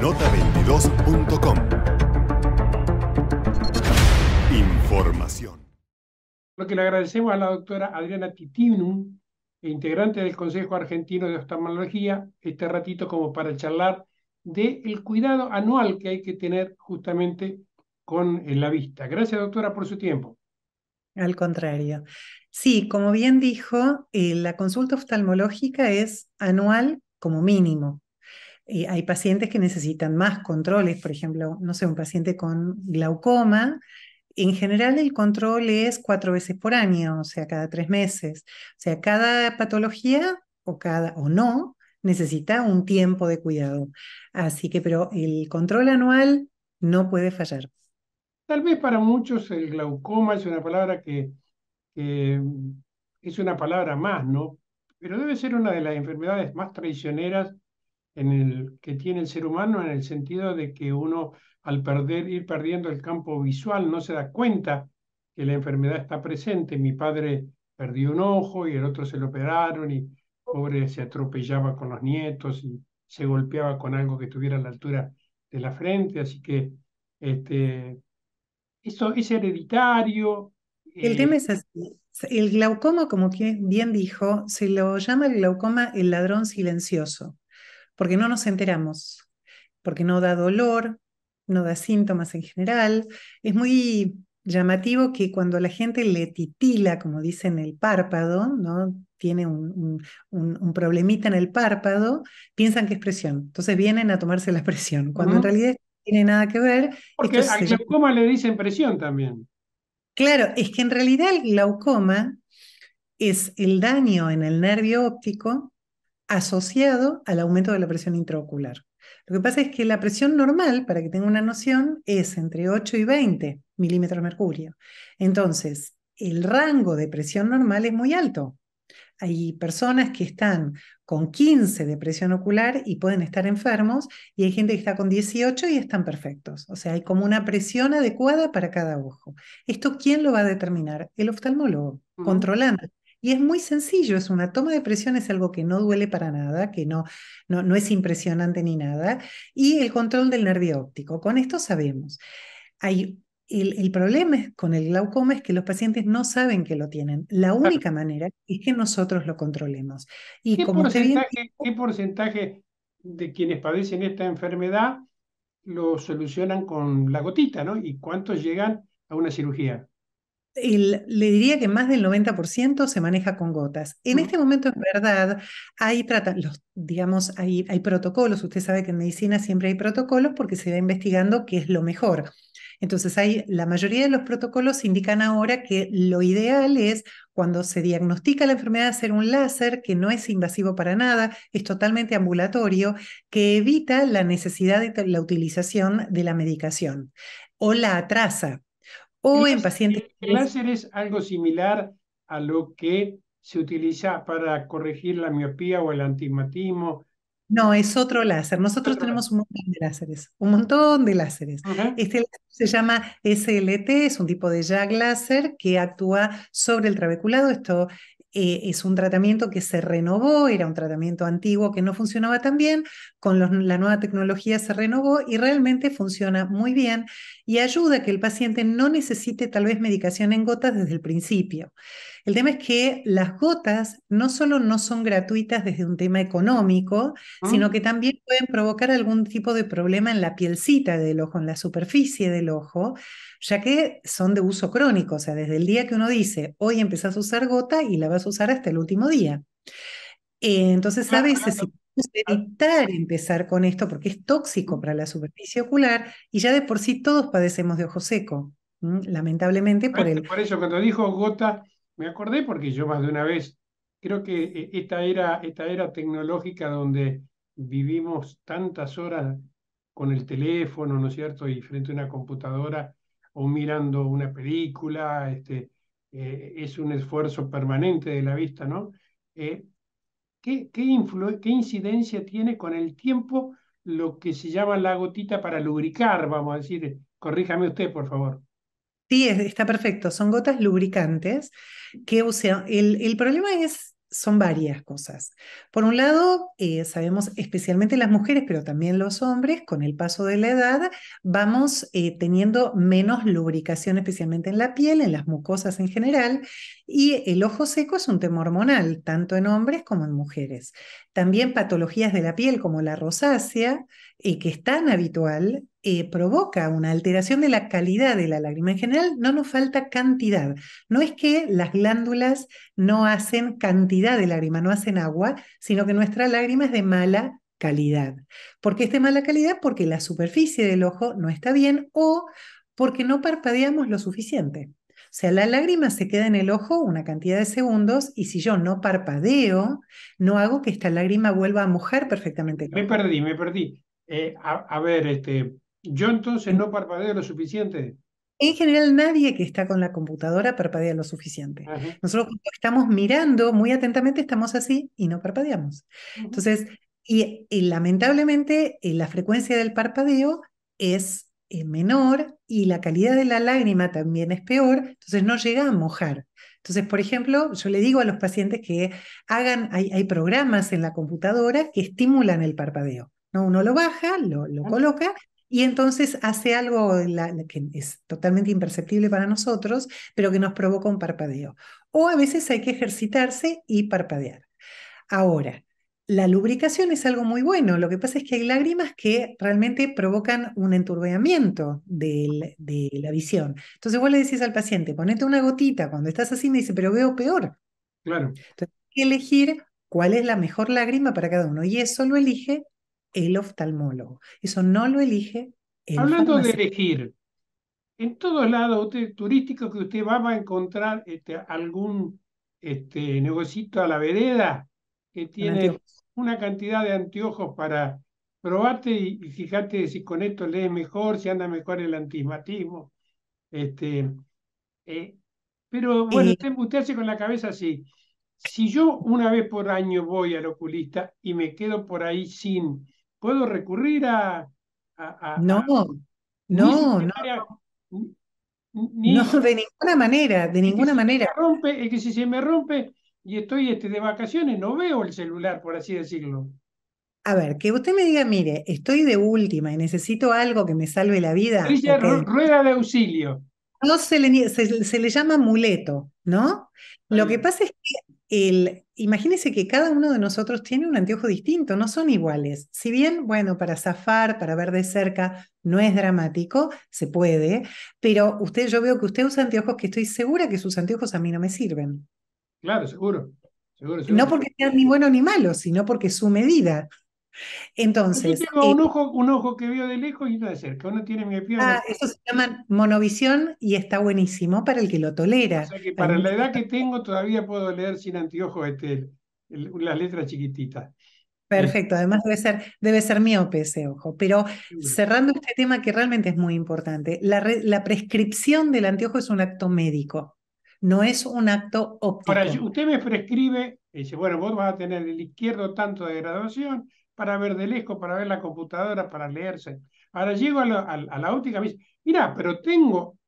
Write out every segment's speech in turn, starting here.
nota22.com. Información. Lo que le agradecemos a la doctora Adriana Titinum, integrante del Consejo Argentino de Oftalmología, este ratito como para charlar del cuidado anual que hay que tener justamente con eh, la vista. Gracias, doctora, por su tiempo. Al contrario. Sí, como bien dijo, eh, la consulta oftalmológica es anual como mínimo. Eh, hay pacientes que necesitan más controles, por ejemplo, no sé, un paciente con glaucoma, en general el control es cuatro veces por año, o sea, cada tres meses. O sea, cada patología o, cada, o no necesita un tiempo de cuidado. Así que, pero el control anual no puede fallar. Tal vez para muchos el glaucoma es una palabra que, que mm, es una palabra más, ¿no? Pero debe ser una de las enfermedades más traicioneras en el que tiene el ser humano en el sentido de que uno al perder, ir perdiendo el campo visual no se da cuenta que la enfermedad está presente. Mi padre perdió un ojo y el otro se lo operaron y pobre se atropellaba con los nietos y se golpeaba con algo que estuviera a la altura de la frente. Así que este, eso es hereditario. El eh, tema es así. El glaucoma, como bien dijo, se lo llama el glaucoma el ladrón silencioso porque no nos enteramos, porque no da dolor, no da síntomas en general. Es muy llamativo que cuando la gente le titila, como dicen, el párpado, ¿no? tiene un, problemita en el párpado, piensan que es presión. Entonces vienen a tomarse la presión, cuando en realidad no tiene nada que ver. Porque al glaucoma le dicen presión también. Claro, es que en realidad el glaucoma es el daño en el nervio óptico asociado al aumento de la presión intraocular. Lo que pasa es que la presión normal, para que tenga una noción, es entre 8 y 20 milímetros mercurio. Entonces, el rango de presión normal es muy alto. Hay personas que están con 15 de presión ocular y pueden estar enfermos, y hay gente que está con 18 y están perfectos. O sea, hay como una presión adecuada para cada ojo. ¿Esto quién lo va a determinar? El oftalmólogo, controlando y es muy sencillo, es una toma de presión, es algo que no duele para nada, que no, no, no es impresionante ni nada. Y el control del nervio óptico, con esto sabemos. Hay el, problema con el glaucoma es que los pacientes no saben que lo tienen. La única manera es que nosotros lo controlemos. Y ¿Qué, porcentaje, ¿Qué porcentaje de quienes padecen esta enfermedad lo solucionan con la gotita, ¿no? ¿Y cuántos llegan a una cirugía? le diría que más del 90% se maneja con gotas. En mm. este momento, en verdad, hay, los, digamos, hay, hay protocolos. Usted sabe que en medicina siempre hay protocolos porque se va investigando qué es lo mejor. Entonces, hay, la mayoría de los protocolos indican ahora que lo ideal es cuando se diagnostica la enfermedad hacer un láser que no es invasivo para nada, es totalmente ambulatorio, que evita la necesidad de la utilización de la medicación o la atrasa, el láser es algo similar a lo que se utiliza para corregir la miopía o el antigmatismo. No, es otro láser. Nosotros tenemos un montón de láseres, un montón de láseres. Este láser se llama SLT, es un tipo de JAG láser que actúa sobre el trabeculado. Esto eh, es un tratamiento que se renovó, era un tratamiento antiguo que no funcionaba tan bien, con la nueva tecnología se renovó y realmente funciona muy bien y ayuda a que el paciente no necesite tal vez medicación en gotas desde el principio. El tema es que las gotas no solo no son gratuitas desde un tema económico, ah. sino que también pueden provocar algún tipo de problema en la pielcita del ojo, en la superficie del ojo, ya que son de uso crónico, o sea, desde el día que uno dice, hoy empezás a usar gota y la vas usar hasta el último día. Eh, entonces, a veces, si evitar empezar con esto porque es tóxico para la superficie ocular y ya de por sí todos padecemos de ojo seco, lamentablemente por, Por eso cuando dijo gota, me acordé porque yo más de una vez, creo que eh, esta era, esta era tecnológica donde vivimos tantas horas con el teléfono, ¿no es cierto? Y frente a una computadora o mirando una película, este, eh, es un esfuerzo permanente de la vista, ¿no? Eh, ¿qué, qué, ¿Qué incidencia tiene con el tiempo lo que se llama la gotita para lubricar, vamos a decir? Corríjame usted, por favor. Sí, está perfecto. Son gotas lubricantes que, o el, el problema es son varias cosas. Por un lado, eh, sabemos especialmente las mujeres, pero también los hombres, con el paso de la edad, vamos eh, teniendo menos lubricación, especialmente en la piel, en las mucosas en general, y el ojo seco es un tema hormonal, tanto en hombres como en mujeres. También patologías de la piel como la rosácea, eh, que es tan habitual, eh, provoca una alteración de la calidad de la lágrima. En general, no nos falta cantidad. No es que las glándulas no hacen cantidad de lágrima, no hacen agua, sino que nuestra lágrima es de mala calidad. ¿Por qué es de mala calidad? Porque la superficie del ojo no está bien o porque no parpadeamos lo suficiente. O sea, la lágrima se queda en el ojo una cantidad de segundos y si yo no parpadeo, no hago que esta lágrima vuelva a mojar perfectamente. Me perdí, me perdí. Eh, a, ver, este, yo entonces no parpadeo lo suficiente. En general, nadie que está con la computadora parpadea lo suficiente. Nosotros estamos mirando muy atentamente, estamos así y no parpadeamos. Entonces, y, lamentablemente, eh, la frecuencia del parpadeo es eh, menor y la calidad de la lágrima también es peor, entonces no llega a mojar. Entonces, por ejemplo, yo le digo a los pacientes que hagan, hay, programas en la computadora que estimulan el parpadeo. ¿no? Uno lo baja, lo, lo coloca y entonces hace algo que es totalmente imperceptible para nosotros, pero que nos provoca un parpadeo. O a veces hay que ejercitarse y parpadear. Ahora, la lubricación es algo muy bueno. Lo que pasa es que hay lágrimas que realmente provocan un enturbeamiento de la visión. Entonces vos le decís al paciente, ponete una gotita. Cuando estás así me dice, pero veo peor. Claro. Entonces hay que elegir cuál es la mejor lágrima para cada uno. Y eso lo elige el oftalmólogo. Eso no lo elige el Hablando de elegir, en todos lados usted, turístico que usted va, a encontrar este, algún este, negocito a la vereda que tiene una cantidad de anteojos para probarte y, fijarte fíjate si con esto lees mejor, si anda mejor el antismatismo. Este, eh, pero bueno, usted hace con la cabeza así. Si yo una vez por año voy al oculista y me quedo por ahí sin puedo recurrir a... no, no, no. no, de ninguna manera, de ninguna manera. rompe, es que si se me rompe y estoy este, de vacaciones, no veo el celular, por así decirlo. A ver, que usted me diga, mire, estoy de última y necesito algo que me salve la vida. Este, rueda de auxilio. No se le, se, le llama muleto, ¿no? Lo que pasa es que el, imagínense que cada uno de nosotros tiene un anteojo distinto, no son iguales. Si bien, bueno, para zafar, para ver de cerca, no es dramático, se puede, pero usted, yo veo que usted usa anteojos que estoy segura que sus anteojos a mí no me sirven. Claro, seguro. seguro, seguro. No porque sean ni buenos ni malos, sino porque su medida. Entonces. Eh, un, ojo, un ojo que veo de lejos y uno de cerca. Uno tiene miopía. Ah, eso se llama monovisión y está buenísimo para el que lo tolera. O que para la edad que tengo todavía puedo leer sin anteojos este, las letras chiquititas. Perfecto, además debe ser, debe ser miope ese ojo. Pero cerrando este tema que realmente es muy importante, la, prescripción del anteojo es un acto médico, no es un acto óptico. usted me prescribe, dice, bueno, vos vas a tener el izquierdo tanto de graduación, para ver de lejos, para ver la computadora, para leerse. Ahora llego a la, óptica y me dice, mira, pero tengo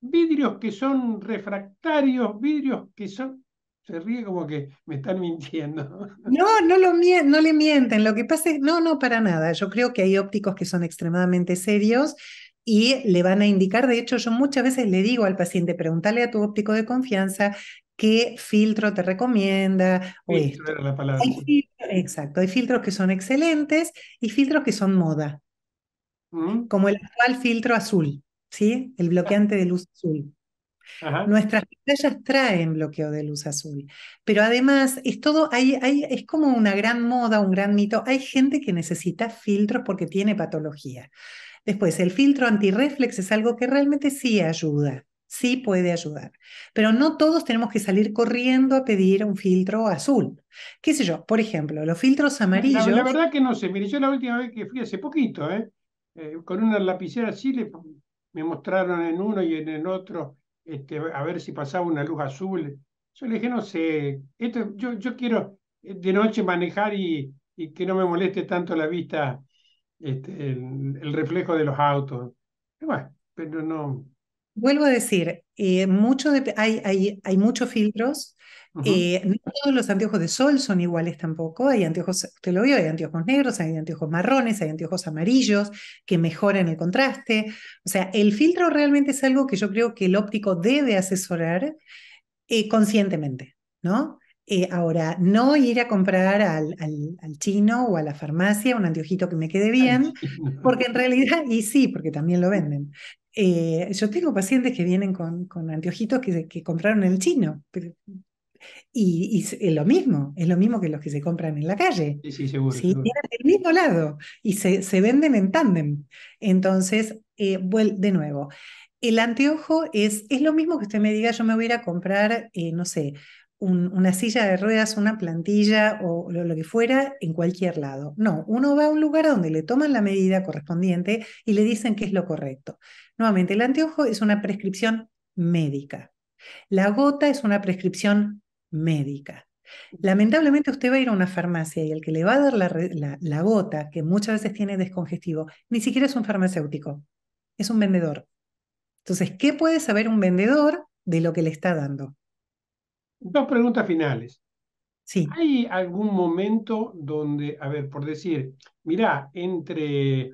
vidrios que son refractarios, vidrios que son... Se ríe como que me están mintiendo. No, no, no le mienten. Lo que pasa es, no, no, para nada. Yo creo que hay ópticos que son extremadamente serios y le van a indicar, de hecho yo muchas veces le digo al paciente, pregúntale a tu óptico de confianza qué filtro te recomienda. Hay exacto, hay filtros que son excelentes y filtros que son moda, mm. como el actual filtro azul, ¿sí? el bloqueante de luz azul. Nuestras pantallas traen bloqueo de luz azul, pero además es todo, es como una gran moda, un gran mito. Hay gente que necesita filtros porque tiene patología. Después, el filtro antirreflex es algo que realmente sí ayuda sí puede ayudar. Pero no todos tenemos que salir corriendo a pedir un filtro azul. ¿Qué sé yo? Por ejemplo, los filtros amarillos. La, verdad que no sé. Mire, yo la última vez que fui hace poquito, ¿eh? eh con una lapicera así me mostraron en uno y en el otro este, a ver si pasaba una luz azul. Yo le dije, no sé, esto, yo, yo quiero eh, de noche manejar y, y que no me moleste tanto la vista, este, el, reflejo de los autos. bueno, pero no, vuelvo a decir, eh, hay, muchos filtros. Eh, no todos los anteojos de sol son iguales tampoco. Hay anteojos, usted lo vio, hay anteojos negros, hay anteojos marrones, hay anteojos amarillos que mejoran el contraste. O sea, el filtro realmente es algo que yo creo que el óptico debe asesorar eh, conscientemente, ¿no? ahora, no ir a comprar al, chino o a la farmacia un anteojito que me quede bien, porque en realidad, y sí, porque también lo venden, eh, yo tengo pacientes que vienen con, con anteojitos que, que compraron en el chino, y, es lo mismo, es lo mismo que los que se compran en la calle. Sí, sí, seguro. ¿sí? del mismo lado y se, venden en tándem. Entonces, eh, de nuevo, el anteojo es, es lo mismo que usted me diga, yo me voy a ir a comprar, eh, no sé, una silla de ruedas, una plantilla o lo, que fuera en cualquier lado. No, uno va a un lugar donde le toman la medida correspondiente y le dicen qué es lo correcto. Nuevamente, el anteojo es una prescripción médica. La gota es una prescripción médica. Lamentablemente usted va a ir a una farmacia y el que le va a dar la gota, que muchas veces tiene descongestivo, ni siquiera es un farmacéutico, es un vendedor. Entonces, ¿qué puede saber un vendedor de lo que le está dando? Dos preguntas finales. ¿Hay algún momento donde, a ver, por decir, mira, entre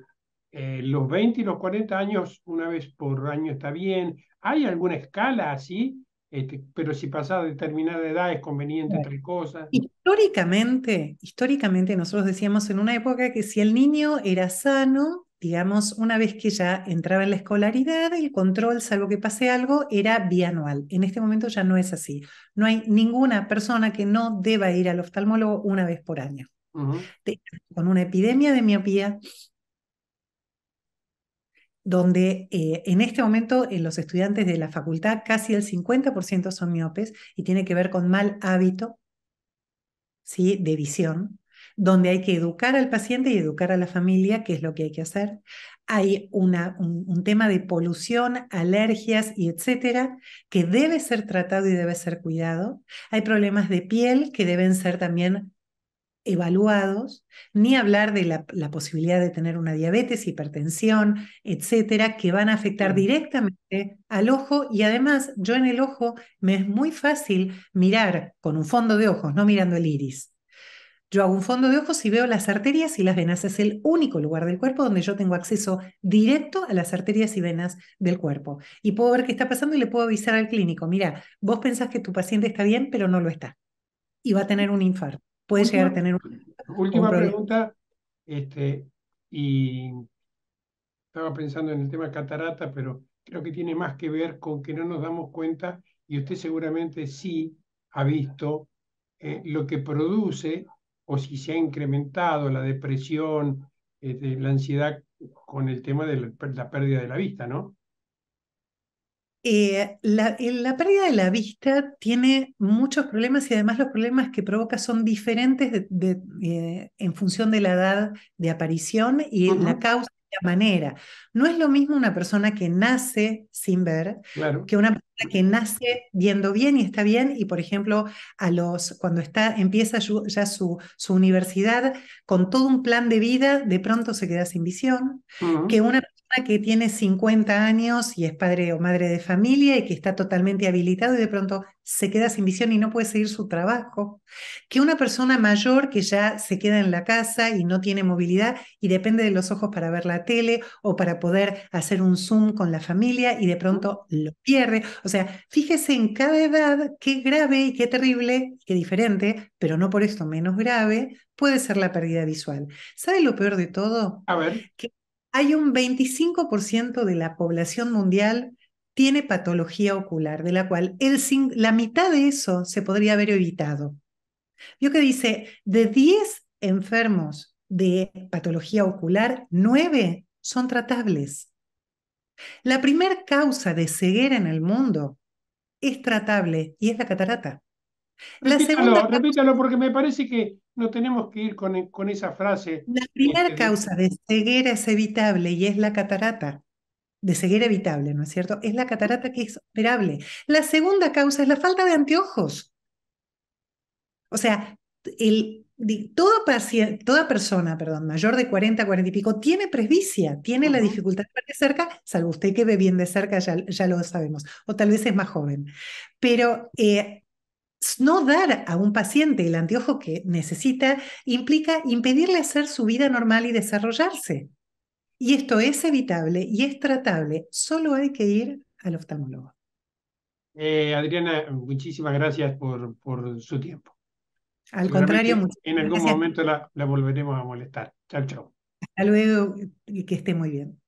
eh, los 20 y los 40 años, una vez por año está bien, ¿hay alguna escala así? Este, pero si a determinada edad es conveniente entre cosas. Históricamente, históricamente nosotros decíamos en una época que si el niño era sano, digamos, una vez que ya entraba en la escolaridad, el control, salvo que pase algo, era bianual. En este momento ya no es así. No hay ninguna persona que no deba ir al oftalmólogo una vez por año. Con una epidemia de miopía, donde eh, en este momento en eh, los estudiantes de la facultad casi el 50% son miopes y tiene que ver con mal hábito ¿sí? de visión donde hay que educar al paciente y educar a la familia, que es lo que hay que hacer. Hay un, tema de polución, alergias y etcétera, que debe ser tratado y debe ser cuidado. Hay problemas de piel que deben ser también evaluados, ni hablar de la, la posibilidad de tener una diabetes, hipertensión, etcétera, que van a afectar directamente al ojo y además yo en el ojo me es muy fácil mirar con un fondo de ojos, no mirando el iris, yo hago un fondo de ojos y veo las arterias y las venas. Es el único lugar del cuerpo donde yo tengo acceso directo a las arterias y venas del cuerpo. Y puedo ver qué está pasando y le puedo avisar al clínico, mira, vos pensás que tu paciente está bien, pero no lo está. Y va a tener un infarto. Puede llegar a tener un... Última pregunta, este, y estaba pensando en el tema catarata, pero creo que tiene más que ver con que no nos damos cuenta, y usted seguramente sí ha visto eh, lo que produce o si se ha incrementado la depresión, este, la ansiedad con el tema de la, pérdida de la vista, ¿no? Eh, eh, la, pérdida de la vista tiene muchos problemas y además los problemas que provoca son diferentes eh, en función de la edad de aparición y la causa manera. No es lo mismo una persona que nace sin ver que una persona que nace viendo bien y está bien y, por ejemplo, a los, cuando está, empieza ya su, su universidad con todo un plan de vida, de pronto se queda sin visión, que una que tiene 50 años y es padre o madre de familia y que está totalmente habilitado y de pronto se queda sin visión y no puede seguir su trabajo, que una persona mayor que ya se queda en la casa y no tiene movilidad y depende de los ojos para ver la tele o para poder hacer un Zoom con la familia y de pronto lo pierde. O sea, fíjese en cada edad qué grave y qué terrible, qué diferente, pero no por esto menos grave, puede ser la pérdida visual. ¿Sabe lo peor de todo? A ver hay un 25% de la población mundial tiene patología ocular, de la cual la mitad de eso se podría haber evitado. Yo que dice, de 10 enfermos de patología ocular, 9 son tratables. La primera causa de ceguera en el mundo es tratable y es la catarata. La repítalo, repítalo porque me parece que no tenemos que ir con, esa frase. La primera este, causa de ceguera es evitable y es la catarata. De ceguera evitable, ¿no es cierto? Es la catarata que es operable. La segunda causa es la falta de anteojos. O sea, el, todo toda persona perdón, mayor de 40, 40 y pico tiene presbicia, tiene la dificultad de ver de cerca, salvo usted que ve bien de cerca, ya, ya lo sabemos, o tal vez es más joven. Pero eh, no dar a un paciente el anteojo que necesita implica impedirle hacer su vida normal y desarrollarse. Y esto es evitable y es tratable. Solo hay que ir al oftalmólogo. Eh, Adriana, muchísimas gracias por, su tiempo. Al contrario, En algún momento la, la volveremos a molestar. Chao, chao. Hasta luego y que esté muy bien.